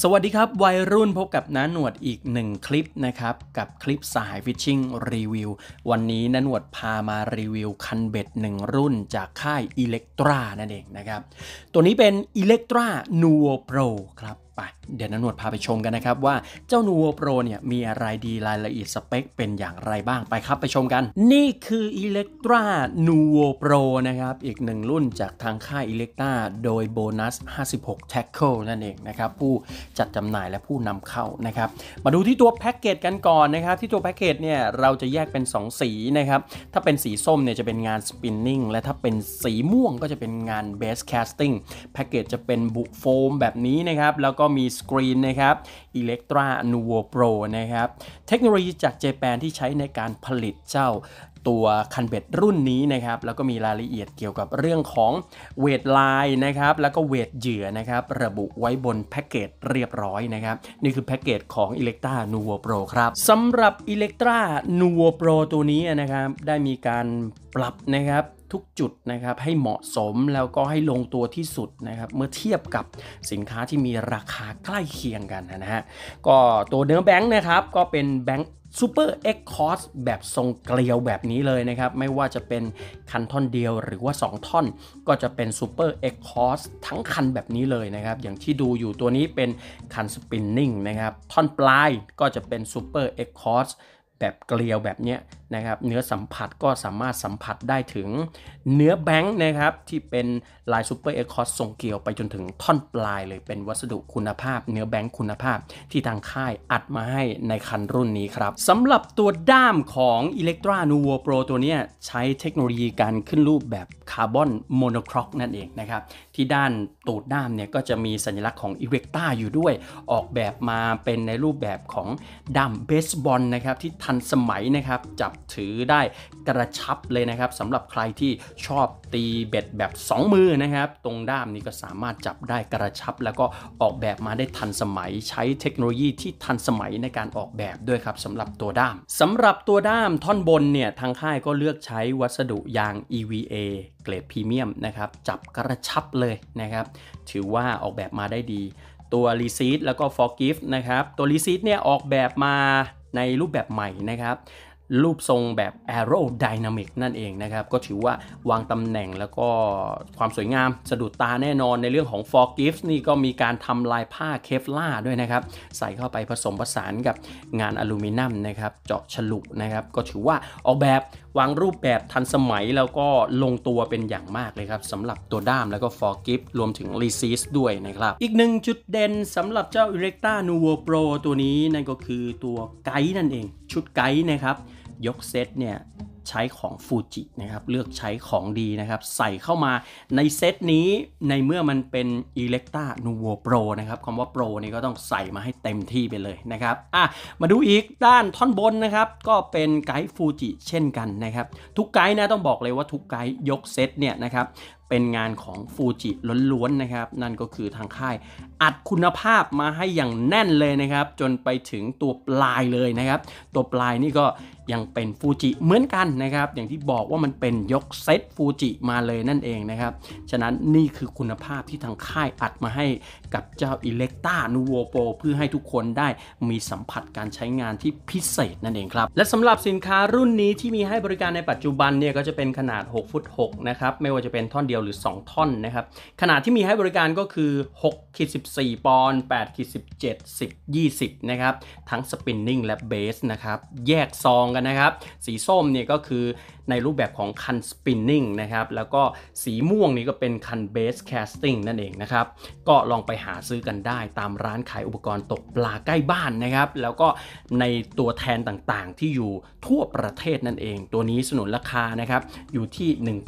สวัสดีครับวัยรุ่นพบกับน้าหนวดอีกหนึ่งคลิปนะครับ กับคลิปสายฟิชชิงรีวิว วันนี้น้าหนวดพามารีวิวคันเบ็ดหนึ่งรุ่นจากค่ายอิเล็กตรานั่นเองนะครับ ตัวนี้เป็นอิเล็กตรานูโวโปรครับเดี๋ยวนันวดพาไปชมกันนะครับว่าเจ้านูโอโปรเนี่ยมีอะไรดีรายละเอียดสเปคเป็นอย่างไรบ้างไปครับไปชมกัน นี่คืออิล็กตร้านูโอโปรนะครับ อีกหนึ่งรุ่นจากทางค่ายอิล็กตร้าโดยโบนัส 56 Tackle นั่นเองนะครับ ผู้จัดจำหน่ายและผู้นำเข้านะครับ มาดูที่ตัวแพ็กเกจกันก่อนนะครับ ที่ตัวแพ็กเกจเนี่ย เราจะแยกเป็น 2 สีนะครับถ้าเป็นสีส้มเนี่ยจะเป็นงานสปินนิ่งและถ้าเป็นสีม่วงก็จะเป็นงานเบสแคสติ้งแพ็กเกจจะเป็นบุโฟมแบบนี้นะครับแล้วก็มีสกรีนนะครับ Electra Nuvo Pro นะครับ เทคโนโลยีจากเจแปนที่ใช้ในการผลิตเจ้าตัวคันเบ็ดรุ่นนี้นะครับแล้วก็มีรายละเอียดเกี่ยวกับเรื่องของเวทไลน์นะครับแล้วก็เวทเหยื่อนะครับ ระบุไว้บนแพ็กเกจเรียบร้อยนะครับ นี่คือแพ็กเกจของ Electra Nuvo Pro ครับสำหรับ Electra Nuvo Pro ตัวนี้นะครับได้มีการปรับนะครับทุกจุดนะครับให้เหมาะสมแล้วก็ให้ลงตัวที่สุดนะครับเมื่อเทียบกับสินค้าที่มีราคาใกล้เคียงกันนะฮะก็ตัวเนื้อแบงค์นะครับก็เป็นแบงค์ซูเปอร์เอ็กคอร์สแบบทรงเกลียวแบบนี้เลยนะครับไม่ว่าจะเป็นคันท่อนเดียวหรือว่า 2 ท่อน ก็จะเป็นซูเปอร์เอ็กคอร์สทั้งคันแบบนี้เลยนะครับอย่างที่ดูอยู่ตัวนี้เป็นคันสปินนิ่งนะครับท่อนปลายก็จะเป็นซูเปอร์เอ็กคอร์สแบบเกลียวแบบเนี้ยนะครับเนื้อสัมผัสก็สามารถสัมผัสได้ถึงเนื้อแบงค์นะครับที่เป็นลายซูเปอร์เอ็กคอสทรงเกลียวไปจนถึงท่อนปลายเลยเป็นวัสดุคุณภาพ เนื้อแบงค์คุณภาพ ที่ทางค่ายอัดมาให้ในคันรุ่นนี้ครับสำหรับตัวด้ามของ Electra Nuvo Pro ตัวนี้ใช้เทคโนโลยีการขึ้นรูปแบบคาร์บอนโมโนครอกนั่นเองนะครับที่ด้านตูดด้ามเนี่ยก็จะมีสัญลักษณ์ของอิล็กตราอยู่ด้วยออกแบบมาเป็นในรูปแบบของด้ามเบสบอลนะครับที่ทันสมัยนะครับจับถือได้กระชับเลยนะครับสำหรับใครที่ชอบตีเบ็ดแบบ 2 มือนะครับ ตรงด้ามนี้ก็สามารถจับได้กระชับ แล้วก็ออกแบบมาได้ทันสมัย ใช้เทคโนโลยีที่ทันสมัยในการออกแบบด้วยครับสำหรับตัวด้ามสำหรับตัวด้ามท่อนบนเนี่ยทางค่ายก็เลือกใช้วัสดุยาง EVA เกรดพรีเมียมนะครับจับกระชับเลยนะครับถือว่าออกแบบมาได้ดี ตัว r e c e i t แล้วก็ Forgive นะครับตัว r e c e i t เนี่ยออกแบบมาในรูปแบบใหม่นะครับรูปทรงแบบ aerodynamic นั่นเองนะครับ ก็ถือว่าวางตำแหน่งแล้วก็ความสวยงาม สะดุดตาแน่นอนในเรื่องของ f o r g i v e s นี่ก็มีการทำลายผ้าเคฟล่าด้วยนะครับ ใส่เข้าไปผสมผสานกับงานอลูมิเนียมนะครับ เจาะฉลุนะครับ ก็ถือว่าออกแบบวางรูปแบบทันสมัยแล้วก็ลงตัวเป็นอย่างมากเลยครับสำหรับตัวด้ามแล้วก็ f o r g i v s รวมถึง r e ซ e สด้วยนะครับ อีกหนึ่งจุดเด่นสำหรับเจ้า Erecta Nuvo Pro ตัวนี้นั่นก็คือตัวไกด์นั่นเอง ชุดไกด์นะครับยกเซตเนี่ยใช้ของฟูจินะครับเลือกใช้ของดีนะครับใส่เข้ามาในเซตนี้ในเมื่อมันเป็น e l e c t a n u v o Pro นะครับคำว่า Pro นี่ก็ต้องใส่มาให้เต็มที่ไปเลยนะครับอ่ะมาดูอีกด้านท่อนบนนะครับก็เป็นไกด์ฟูจิเช่นกันนะครับทุกไกด์นะต้องบอกเลยว่าทุกไกด์ยกเซตเนี่ยนะครับเป็นงานของฟูจิล้วนๆนะครับนั่นก็คือทางค่ายอัดคุณภาพมาให้อย่างแน่นเลยนะครับ จนไปถึงตัวปลายเลยนะครับ ตัวปลายนี่ก็ยังเป็นฟูจิเหมือนกันนะครับอย่างที่บอกว่ามันเป็นยกเซตฟูจิมาเลยนั่นเองนะครับฉะนั้นนี่คือคุณภาพที่ทางค่ายอัดมาให้กับเจ้าอิเ l e c t านูโวโปเพื่อให้ทุกคนได้มีสัมผัสการใช้งานที่พิเศษนั่นเองครับและสำหรับสินค้ารุ่นนี้ที่มีให้บริการในปัจจุบันเนี่ยก็จะเป็นขนาด6ฟุต6นะครับไม่ว่าจะเป็นท่อนเดียวหรือ 2 ท่อนนะครับ ขนาดที่มีให้บริการก็คือ6ขีด14 ปอนด์8ขีด17 10 20 นะครับ ทั้งสปินนิ่งและเบสนะครับ แยกซองกันนะครับ สีส้มเนี่ยก็คือในรูปแบบของคันสปินนิ่งนะครับแล้วก็สีม่วงนี่ก็เป็นคันเบสแคสติ้งนั่นเองนะครับ ก็ลองไปหาซื้อกันได้ตามร้านขายอุปกรณ์ตกปลาใกล้บ้านนะครับ แล้วก็ในตัวแทนต่างๆ ที่อยู่ทั่วประเทศนั่นเอง ตัวนี้สนุนราคานะครับอยู่ที่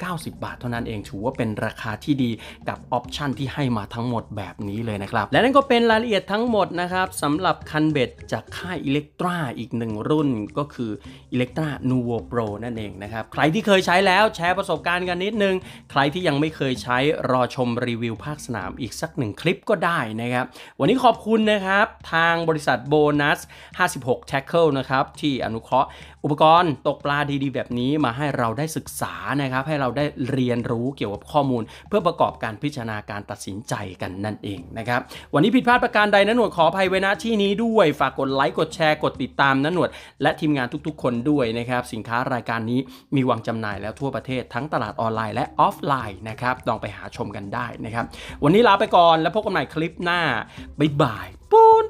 1,590 5 0บาทเท่านั้นเองถือว่าเป็นราคาที่ดีกับออปชันที่ให้มาทั้งหมดแบบนี้เลยนะครับ และนั่นก็เป็นรายละเอียดทั้งหมดนะครับสำหรับคันเบ็ดจากค่ายอิเล็กตราอีกหนึ่งรุ่นก็คืออิเล็กตรานูโวโปรนั่นเองนะครับ ใครที่เคยใช้แล้วแชร์ประสบการณ์กันนิดนึง ใครที่ยังไม่เคยใช้ รอชมรีวิวภาคสนามอีกสักหนึ่งคลิปก็ได้นะครับวันนี้ขอบคุณนะครับทางบริษัทโบนัส56 Tackle นะครับที่อนุเคราะห์อุปกรณ์ตกปลาดีๆ แบบนี้มาให้เราได้ศึกษานะครับให้เราได้เรียนรู้เกี่ยวกับข้อมูล เพื่อประกอบการพิจารณาการตัดสินใจกันนั่นเองนะครับวันนี้ผิดพลาดประการใดนะหนวดขออภัยไว้นะที่นี้ด้วยฝากกดไลค์กดแชร์ กดติดตามนะหนวด และทีมงานทุกๆคนด้วยนะครับสินค้ารายการนี้มีวางจำหน่ายแล้วทั่วประเทศ ทั้งตลาดออนไลน์และออฟไลน์นะครับลองไปหาชมกันได้นะครับวันนี้ลาไปก่อน แล้วพบกันใหม่คลิปหน้าบ๊ายบายปูน